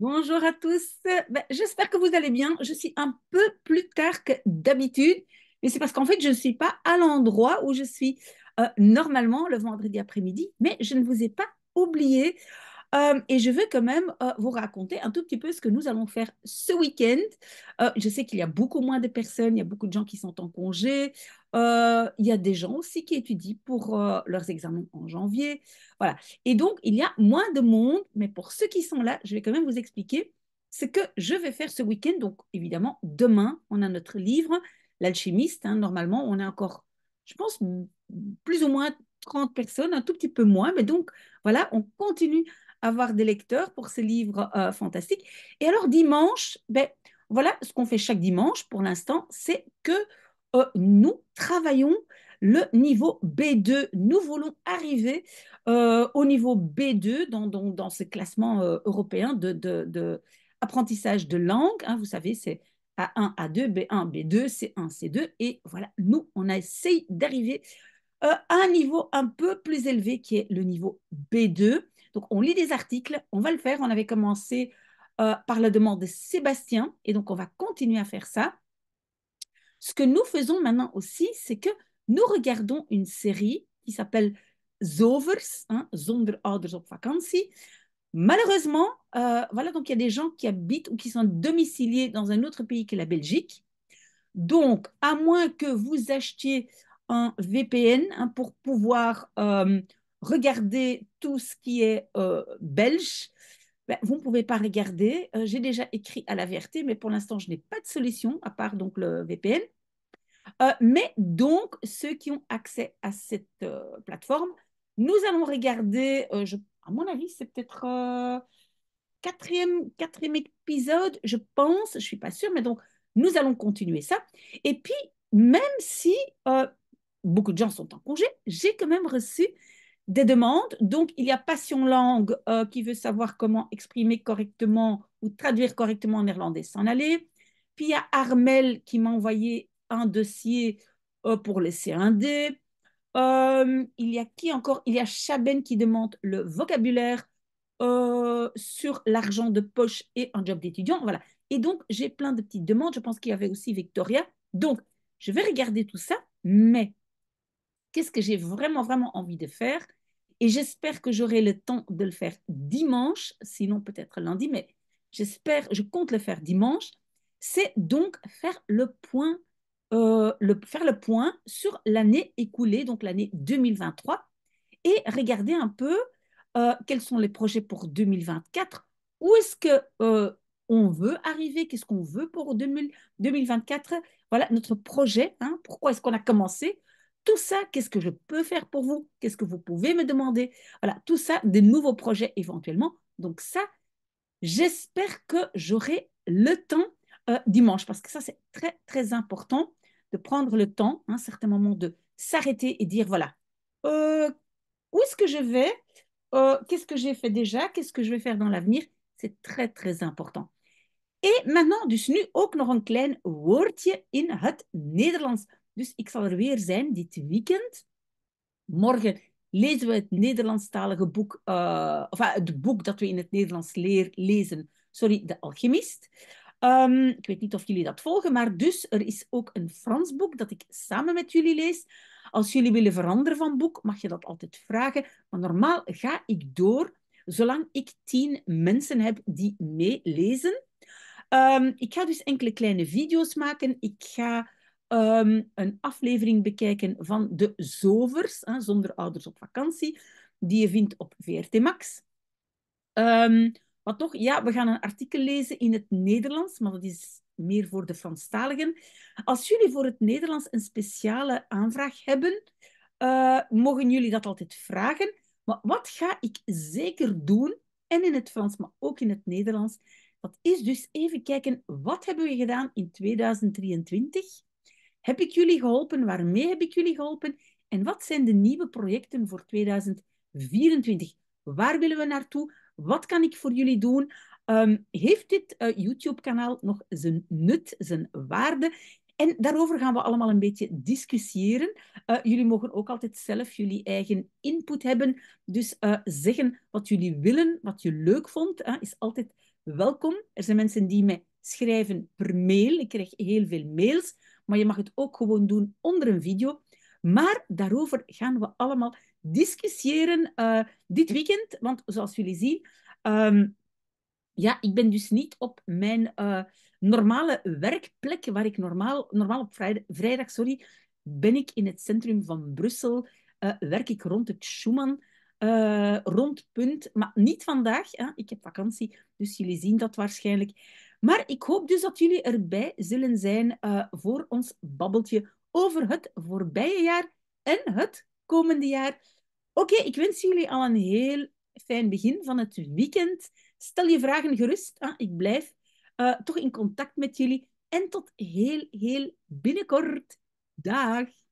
Bonjour à tous. Ben, j'espère que vous allez bien. Je suis un peu plus tard que d'habitude, mais c'est parce qu'en fait, je ne suis pas à l'endroit où je suis euh, normalement le vendredi après-midi, mais je ne vous ai pas oublié. Euh, et je veux quand même euh, vous raconter un tout petit peu ce que nous allons faire ce week-end. Euh, je sais qu'il y a beaucoup moins de personnes, il y a beaucoup de gens qui sont en congé. il y a des gens aussi qui étudient pour leurs examens en janvier. Voilà. Et donc, il y a moins de monde, mais pour ceux qui sont là, je vais quand même vous expliquer ce que je vais faire ce week-end. Donc, évidemment, demain, on a notre livre, L'alchimiste. Hein. normalement, on est encore, je pense, plus ou moins 30 personnes, un tout petit peu moins. Mais donc, voilà, on continue avoir des lecteurs pour ces livres euh, fantastiques. Et alors dimanche, ben, voilà ce qu'on fait chaque dimanche pour l'instant, c'est que euh, nous travaillons le niveau B2. Nous voulons arriver euh, au niveau B2 dans, dans, ce classement européen de, de, de langue. Hein. vous savez, c'est A1, A2, B1, B2, C1, C2. Et voilà, nous, on a d'arriver à un niveau un peu plus élevé qui est le niveau B2. Donc, on lit des articles, on va le faire. On avait commencé euh, par la demande de Sébastien et donc on va continuer à faire ça. Ce que nous faisons maintenant aussi, c'est que nous regardons une série qui s'appelle Zovers, hein, Zonder Orders of Vacancy. Malheureusement, euh, voilà, donc il y a des gens qui habitent ou qui sont domiciliés dans un autre pays que la Belgique. Donc, à moins que vous achetiez un VPN hein, pour pouvoir euh, regardez tout ce qui est euh, belge, ben, vous ne pouvez pas regarder. Euh, j'ai déjà écrit à la VRT, mais pour l'instant, je n'ai pas de solution, à part donc le VPN. Euh, mais donc, ceux qui ont accès à cette plateforme, nous allons regarder, je, à mon avis, c'est peut-être quatrième, quatrième épisode, je pense, je ne suis pas sûre, mais donc, nous allons continuer ça. Et puis, même si beaucoup de gens sont en congé, j'ai quand même reçu des demandes. Donc, il y a Passion Langue euh, qui veut savoir comment exprimer correctement ou traduire correctement en néerlandais s'en aller. Puis, il y a Armel qui m'a envoyé un dossier euh, pour les C1D. Euh, il y a qui encore Il y a Chaben qui demande le vocabulaire sur l'argent de poche et un job d'étudiant. Voilà. Et donc, j'ai plein de petites demandes. Je pense qu'il y avait aussi Victoria. Donc, je vais regarder tout ça, mais qu'est-ce que j'ai vraiment, vraiment envie de faire. Et j'espère que j'aurai le temps de le faire dimanche, sinon peut-être lundi, mais j'espère, je compte le faire dimanche. C'est donc faire le point, euh, faire le point sur l'année écoulée, donc l'année 2023, et regarder un peu euh, quels sont les projets pour 2024, où est-ce que euh, on veut arriver, qu'est-ce qu'on veut pour 2024, voilà notre projet, hein. pourquoi est-ce qu'on a commencé, tout ça, qu'est-ce que je peux faire pour vous Qu'est-ce que vous pouvez me demander Voilà, tout ça, des nouveaux projets éventuellement. Donc ça, j'espère que j'aurai le temps euh, dimanche, parce que ça, c'est très, très important de prendre le temps, à un hein, certain moment, de s'arrêter et dire, voilà, euh, où est-ce que je vais euh, Qu'est-ce que j'ai fait déjà Qu'est-ce que je vais faire dans l'avenir C'est très, très important. Et maintenant, du snu, ook nog een klein woordje in het Nederlands. Dus ik zal er weer zijn dit weekend. Morgen lezen we het Nederlandstalige boek, eh, of eh, het boek dat we in het Nederlands leer, lezen, sorry, De Alchemist. Ehm, ik weet niet of jullie dat volgen, maar dus er is ook een Frans boek dat ik samen met jullie lees. Als jullie willen veranderen van boek, mag je dat altijd vragen. Maar normaal ga ik door zolang ik tien mensen heb die meelezen. Ehm, ik ga dus enkele kleine video's maken. Ik ga Ehm, een aflevering bekijken van De Zovers, hè, zonder ouders op vakantie, die je vindt op VRT Max. Ehm, wat toch? Ja, we gaan een artikel lezen in het Nederlands, maar dat is meer voor de Franstaligen. Als jullie voor het Nederlands een speciale aanvraag hebben, eh, mogen jullie dat altijd vragen. Maar wat ga ik zeker doen, en in het Frans, maar ook in het Nederlands, dat is dus even kijken, wat hebben we gedaan in 2023? heb ik jullie geholpen? Waarmee heb ik jullie geholpen? En wat zijn de nieuwe projecten voor 2024? Waar willen we naartoe? Wat kan ik voor jullie doen? Um, heeft dit eh, YouTube-kanaal nog zijn nut, zijn waarde? En daarover gaan we allemaal een beetje discussiëren. Eh, jullie mogen ook altijd zelf jullie eigen input hebben. Dus eh, zeggen wat jullie willen, wat je leuk vond, is altijd welkom. Er zijn mensen die mij schrijven per mail. Ik krijg heel veel mails maar je mag het ook gewoon doen onder een video. Maar daarover gaan we allemaal discussiëren eh, dit weekend. Want zoals jullie zien, ehm, ja, ik ben dus niet op mijn eh, normale werkplek, waar ik normaal, normaal op vrijdag, vrijdag sorry, ben ik in het centrum van Brussel. Uh, werk ik rond het Schumann. rondpunt, maar niet vandaag. Hè. Ik heb vakantie, dus jullie zien dat waarschijnlijk. Maar ik hoop dus dat jullie erbij zullen zijn eh, voor ons babbeltje over het voorbije jaar en het komende jaar. Oké, ik wens jullie al een heel fijn begin van het weekend. Stel je vragen gerust. Ah, ik blijf eh, toch in contact met jullie. En tot heel, heel binnenkort. Dag!